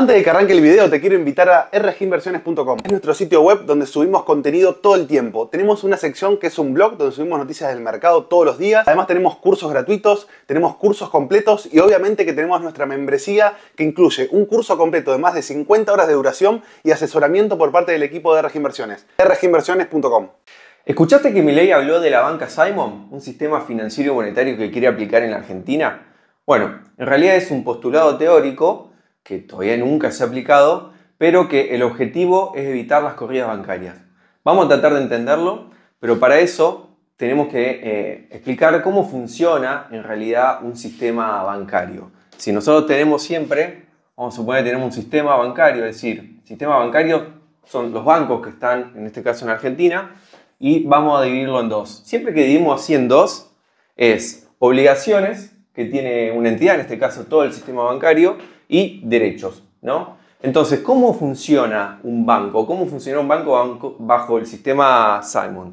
Antes de que arranque el video, te quiero invitar a rginversiones.com. Es nuestro sitio web donde subimos contenido todo el tiempo. Tenemos una sección que es un blog donde subimos noticias del mercado todos los días. Además tenemos cursos gratuitos, tenemos cursos completos y obviamente que tenemos nuestra membresía que incluye un curso completo de más de 50 horas de duración y asesoramiento por parte del equipo de RGINVERSIONES. rginversiones.com. ¿Escuchaste que Milei habló de la banca Simon, un sistema financiero y monetario que quiere aplicar en la Argentina? Bueno, en realidad es un postulado teórico que todavía nunca se ha aplicado, pero que el objetivo es evitar las corridas bancarias. Vamos a tratar de entenderlo, pero para eso tenemos que eh, explicar cómo funciona en realidad un sistema bancario. Si nosotros tenemos siempre, vamos a suponer que tenemos un sistema bancario, es decir, sistema bancario son los bancos que están, en este caso en Argentina, y vamos a dividirlo en dos. Siempre que dividimos así en dos, es obligaciones que tiene una entidad, en este caso todo el sistema bancario, y derechos, ¿no? Entonces, ¿cómo funciona un banco? ¿Cómo funciona un banco bajo el sistema Simon?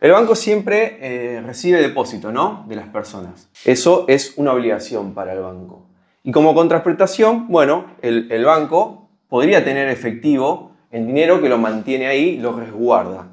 El banco siempre eh, recibe depósito, ¿no? De las personas. Eso es una obligación para el banco. Y como contraprestación, bueno, el, banco podría tener efectivo, el dinero que lo mantiene ahí, lo resguarda.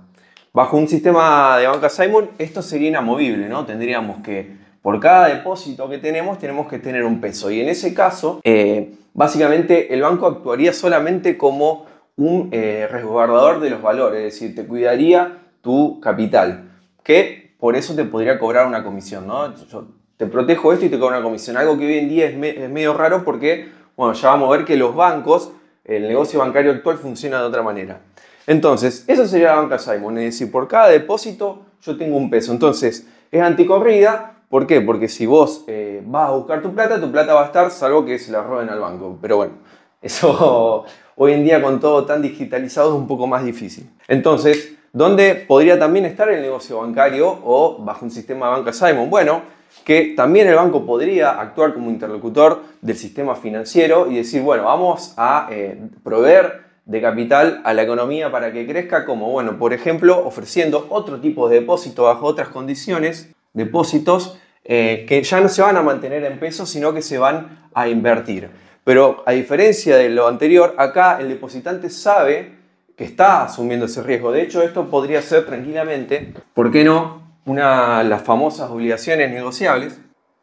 Bajo un sistema de banca Simon, esto sería inamovible, ¿no? Tendríamos que por cada depósito que tenemos tenemos que tener un peso. Y en ese caso, eh, básicamente el banco actuaría solamente como un eh, resguardador de los valores, es decir, te cuidaría tu capital, que por eso te podría cobrar una comisión, ¿no? Yo te protejo esto y te cobro una comisión, algo que hoy en día es, medio raro porque, bueno, ya vamos a ver que los bancos, el negocio bancario actual funciona de otra manera. Entonces, eso sería la banca Simon, es decir, por cada depósito yo tengo un peso. Entonces, es anticorrida, ¿Por qué? Porque si vos eh, vas a buscar tu plata, tu plata va a estar, salvo que se la roben al banco. Pero bueno, eso hoy en día con todo tan digitalizado es un poco más difícil. Entonces, ¿dónde podría también estar el negocio bancario o bajo un sistema de banca Simon? Bueno, que también el banco podría actuar como interlocutor del sistema financiero y decir, bueno, vamos a eh, proveer de capital a la economía para que crezca, como, bueno, por ejemplo, ofreciendo otro tipo de depósito bajo otras condiciones depósitos eh, que ya no se van a mantener en pesos, sino que se van a invertir. Pero a diferencia de lo anterior, acá el depositante sabe que está asumiendo ese riesgo. De hecho, esto podría ser tranquilamente, ¿por qué no? Una las famosas obligaciones negociables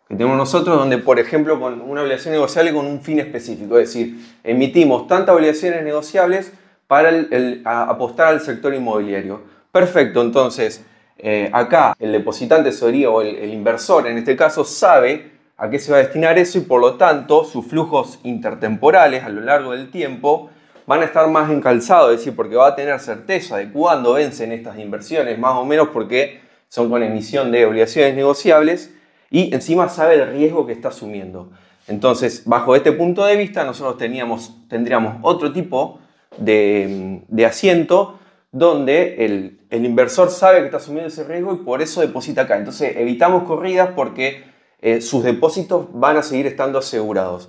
que tenemos nosotros, donde, por ejemplo, con una obligación negociable con un fin específico, es decir, emitimos tantas obligaciones negociables para apostar al sector inmobiliario. Perfecto, entonces, eh, acá el depositante o el, inversor en este caso, sabe a qué se va a destinar eso y por lo tanto sus flujos intertemporales a lo largo del tiempo van a estar más encalzados, es decir, porque va a tener certeza de cuándo vencen estas inversiones, más o menos porque son con emisión de obligaciones negociables y encima sabe el riesgo que está asumiendo. Entonces, bajo este punto de vista, nosotros tendríamos otro tipo de asiento donde el el inversor sabe que está asumiendo ese riesgo y por eso deposita acá. Entonces evitamos corridas porque eh, sus depósitos van a seguir estando asegurados.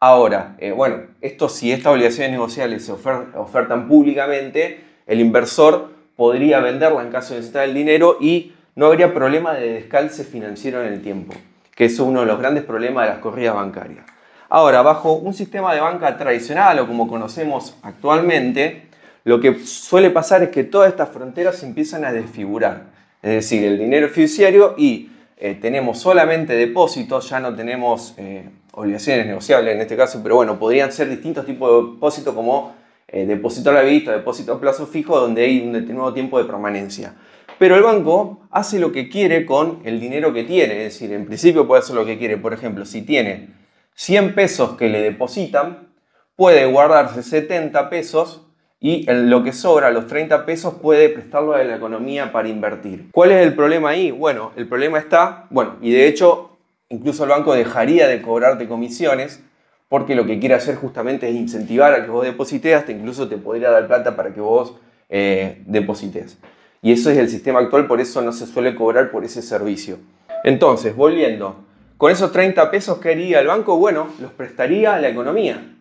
Ahora, eh, bueno, esto si estas obligaciones negociables se ofertan públicamente, el inversor podría venderla en caso de necesitar el dinero y no habría problema de descalce financiero en el tiempo, que es uno de los grandes problemas de las corridas bancarias. Ahora, bajo un sistema de banca tradicional o como conocemos actualmente, lo que suele pasar es que todas estas fronteras se empiezan a desfigurar. Es decir, el dinero fiduciario y eh, tenemos solamente depósitos, ya no tenemos eh, obligaciones negociables en este caso, pero bueno, podrían ser distintos tipos de depósitos como eh, depósito a la vista, depósito a plazo fijo, donde hay un determinado tiempo de permanencia. Pero el banco hace lo que quiere con el dinero que tiene, es decir, en principio puede hacer lo que quiere. Por ejemplo, si tiene 100 pesos que le depositan, puede guardarse 70 pesos y lo que sobra, los 30 pesos, puede prestarlo a la economía para invertir. ¿Cuál es el problema ahí? Bueno, el problema está, bueno, y de hecho, incluso el banco dejaría de cobrarte comisiones porque lo que quiere hacer justamente es incentivar a que vos deposites, hasta incluso te podría dar plata para que vos eh, deposites. Y eso es el sistema actual, por eso no se suele cobrar por ese servicio. Entonces, volviendo, con esos 30 pesos que haría el banco, bueno, los prestaría a la economía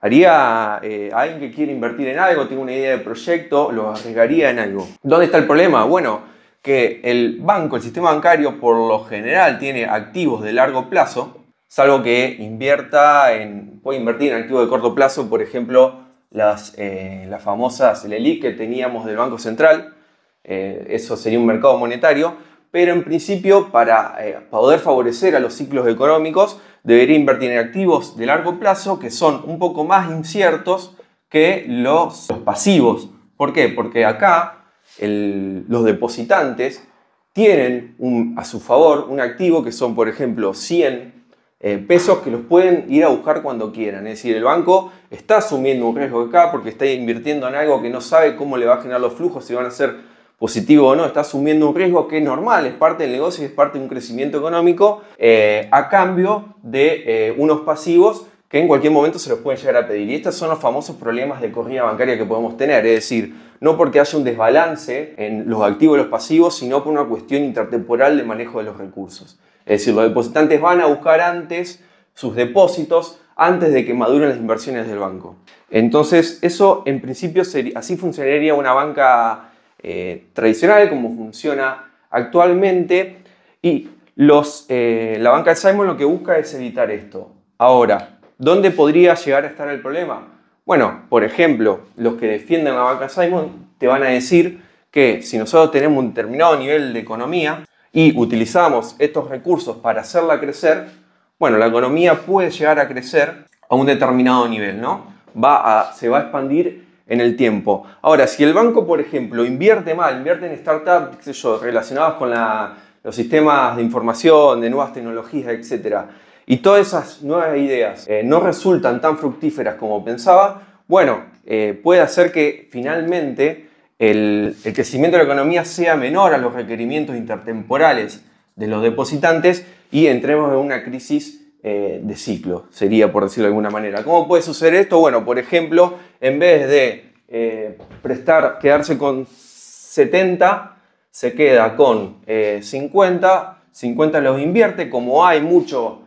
haría eh, alguien que quiere invertir en algo, tiene una idea de proyecto, lo arriesgaría en algo. ¿Dónde está el problema? Bueno, que el banco, el sistema bancario, por lo general tiene activos de largo plazo, salvo que invierta en, puede invertir en activos de corto plazo, por ejemplo, las, eh, famosas LELI que teníamos del Banco Central, eh, eso sería un mercado monetario, pero en principio para poder favorecer a los ciclos económicos, debería invertir en activos de largo plazo que son un poco más inciertos que los, pasivos. ¿Por qué? Porque acá los depositantes tienen a su favor un activo que son, por ejemplo, 100 eh, pesos que los pueden ir a buscar cuando quieran. Es decir, el banco está asumiendo un riesgo acá porque está invirtiendo en algo que no sabe cómo le va a generar los flujos, si van a ser positivo o no, está asumiendo un riesgo que es normal, es parte del negocio y es parte de un crecimiento económico eh, a cambio de eh, unos pasivos que en cualquier momento se los pueden llegar a pedir. Y estos son los famosos problemas de corrida bancaria que podemos tener, es decir, no porque haya un desbalance en los activos y los pasivos, sino por una cuestión intertemporal de manejo de los recursos. Es decir, los depositantes van a buscar antes sus depósitos, antes de que maduren las inversiones del banco. Entonces, eso en principio así funcionaría una banca eh, tradicional, como funciona actualmente. Y los, eh, la banca de Simon lo que busca es evitar esto. Ahora, ¿dónde podría llegar a estar el problema? Bueno, por ejemplo, los que defienden la banca Simon te van a decir que si nosotros tenemos un determinado nivel de economía y utilizamos estos recursos para hacerla crecer, bueno, la economía puede llegar a crecer a un determinado nivel, ¿no? Va a, se va a expandir en el tiempo. Ahora, si el banco, por ejemplo, invierte mal, invierte en startups, qué yo, relacionadas con los sistemas de información, de nuevas tecnologías, etc., y todas esas nuevas ideas eh, no resultan tan fructíferas como pensaba, bueno, eh, puede hacer que finalmente el, el crecimiento de la economía sea menor a los requerimientos intertemporales de los depositantes y entremos en una crisis eh, de ciclo, sería por decirlo de alguna manera. ¿Cómo puede suceder esto? Bueno, por ejemplo, en vez de eh, prestar, quedarse con 70, se queda con 50, eh, 50 los invierte, como hay mucho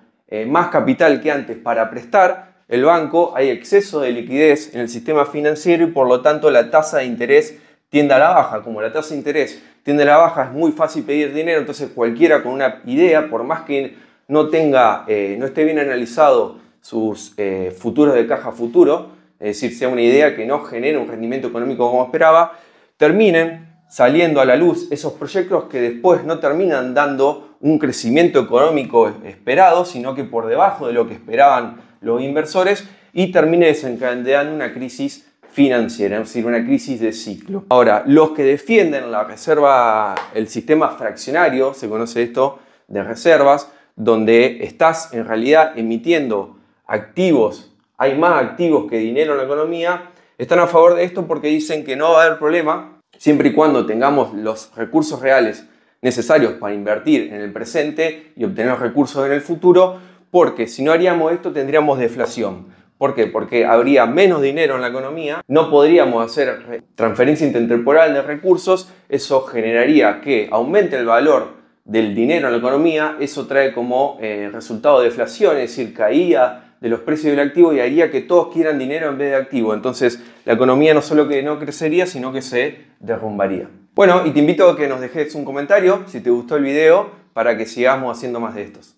más capital que antes para prestar, el banco hay exceso de liquidez en el sistema financiero y por lo tanto la tasa de interés tiende a la baja. Como la tasa de interés tiende a la baja, es muy fácil pedir dinero, entonces cualquiera con una idea, por más que no tenga, eh, no esté bien analizado sus eh, futuros de caja futuro, es decir, sea una idea que no genere un rendimiento económico como esperaba, terminen saliendo a la luz esos proyectos que después no terminan dando un crecimiento económico esperado, sino que por debajo de lo que esperaban los inversores y termine desencadenando una crisis financiera, es decir, una crisis de ciclo. Ahora, los que defienden la reserva, el sistema fraccionario, se conoce esto de reservas, donde estás en realidad emitiendo activos, hay más activos que dinero en la economía, están a favor de esto porque dicen que no va a haber problema siempre y cuando tengamos los recursos reales necesarios para invertir en el presente y obtener recursos en el futuro, porque si no haríamos esto tendríamos deflación. ¿Por qué? Porque habría menos dinero en la economía, no podríamos hacer transferencia intertemporal de recursos, eso generaría que aumente el valor del dinero en la economía, eso trae como eh, resultado de deflación, es decir, caía de los precios del activo y haría que todos quieran dinero en vez de activo. Entonces la economía no solo que no crecería, sino que se derrumbaría. Bueno, y te invito a que nos dejes un comentario si te gustó el video para que sigamos haciendo más de estos.